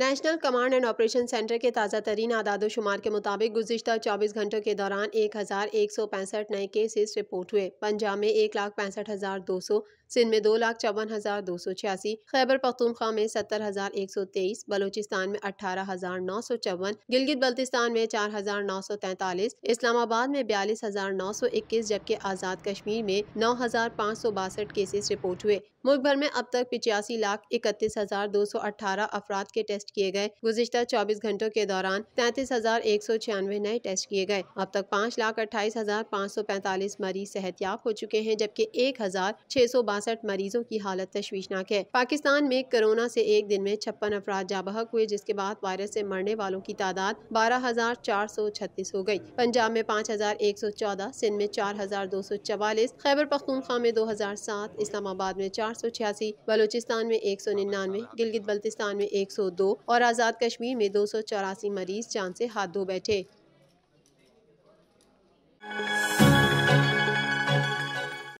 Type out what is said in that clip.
national command and operation centre के ताज़ा तरीन आदाद शुमार के मुताबिक गुजशत चौबीस घंटों के दौरान एक हज़ार एक सौ पैंसठ नए केसेस रिपोर्ट हुए पंजाब में एक लाख पैंसठ हज़ार दो सौ सिंध में दो लाख चौवन हज़ार दो सौ छियासी खैबर पख्तूनख्वा में सत्तर हज़ार एक सौ तेईस बलोचिस्तान में अठारह हज़ार नौ सौ चौवन गिलगित बल्तिस्तान में चार हज़ार नौ सौ तैंतालीस इस्लामाबाद में बयालीस हज़ार नौ सौ इक्कीस जबकि आज़ाद कश्मीर में नौ हज़ार पाँच सौ बासठ केसेस रिपोर्ट हुए मुल्क भर में अब तक पिचासी लाख इकतीस हजार दो सौ अठारह अफराद के टेस्ट किए गए गुजशत चौबीस घंटों के दौरान तैतीस हजार एक सौ छियानवे नए टेस्ट किए गए अब तक पाँच लाख अट्ठाईस हजार पाँच सौ पैंतालीस मरीज सेहतियाब हो चुके हैं जबकि एक हजार छह सौ बासठ मरीजों की हालत तशवीशनाक है पाकिस्तान में कोरोना से एक दिन में छप्पन अफराद जाबहक हुए जिसके बाद वायरस से मरने वालों की तादाद बारह हजार चार सौ छत्तीस हो गई पंजाब में पाँच हजार एक सौ चौदह सिंध में चार हजार दो सौ चवालीस खैबर पख्तूनख्वा में दो हजार सात इस्लामाबाद में चार 486 सौ छियासी बलूचिस्तान में एक सौ निन्यानवे गिलगित बल्तिस्तान में एक सौ दो और आज़ाद कश्मीर में दो सौ चौरासी मरीज जान से हाथ धो बैठे